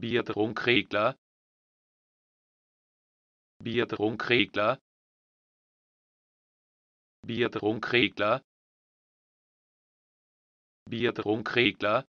Bierdruckregler Bierdruckregler Bierdruckregler Bierdruckregler